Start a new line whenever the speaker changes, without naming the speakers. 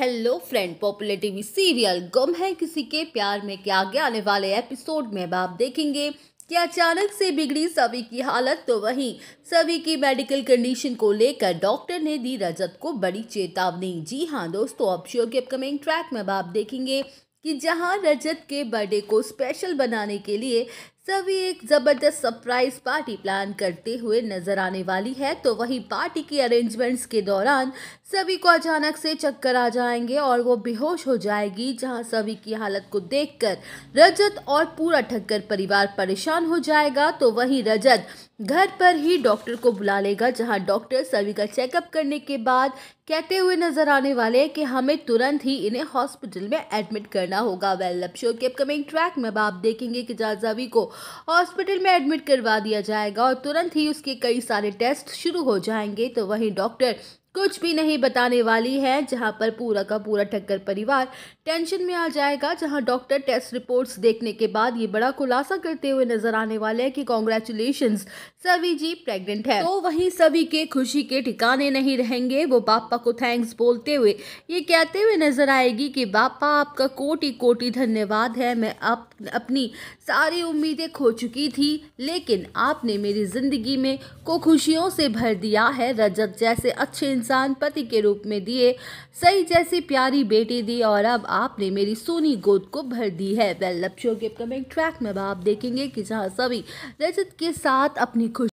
hello friend popular TV serial Gum Hai किसी के प्यार में क्या आगे आने वाले एपिसोड में अब आप देखेंगे कि अचानक से बिगड़ी सभी की हालत तो वहीं सभी की मेडिकल कंडीशन को लेकर डॉक्टर ने दी रजत को बड़ी चेतावनी जी हाँ दोस्तों अब शो के अपकमिंग ट्रैक में अब आप देखेंगे कि जहां रजत के बर्थडे को स्पेशल बनाने के लिए सभी एक जबरदस्त सरप्राइज पार्टी प्लान करते हुए नजर आने वाली है तो वहीं पार्टी की अरेंजमेंट्स के दौरान सभी को अचानक से चक्कर आ जाएंगे और वो बेहोश हो जाएगी जहां सभी की हालत को देखकर रजत और पूरा ठक्कर परिवार परेशान हो जाएगा तो वही रजत घर पर ही डॉक्टर को बुला लेगा जहां डॉक्टर सभी का चेकअप करने के बाद कहते हुए नजर आने वाले कि हमें तुरंत ही इन्हें हॉस्पिटल में एडमिट करना होगा वेल लब शो के अपकमिंग ट्रैक में अब आप देखेंगे कि जाजावी को हॉस्पिटल में एडमिट करवा दिया जाएगा और तुरंत ही उसके कई सारे टेस्ट शुरू हो जाएंगे तो वहीं डॉक्टर कुछ भी नहीं बताने वाली है जहां पर पूरा का पूरा ठक्कर परिवार टेंशन में आ जाएगा जहां डॉक्टर टेस्ट रिपोर्ट्स देखने के बाद ये बड़ा खुलासा करते हुए नजर आने वाले हैं कि कॉन्ग्रेचुलेशन सभी जी प्रेग्नेंट है तो वहीं सभी के खुशी के ठिकाने नहीं रहेंगे वो बापा को थैंक्स बोलते हुए ये कहते हुए नजर आएगी कि बापा आपका कोटि कोटि धन्यवाद है मैं आप अपनी सारी उम्मीदें खो चुकी थी लेकिन आपने मेरी जिंदगी में को खुशियों से भर दिया है रजत जैसे अच्छे इंसान पति के रूप में दिए सही जैसी प्यारी बेटी दी और अब आपने मेरी सोनी गोद को भर दी है वेल लक्ष्यों के अपकमिंग ट्रैक में अब आप देखेंगे कि जहाँ सभी रजत के साथ अपनी खुशी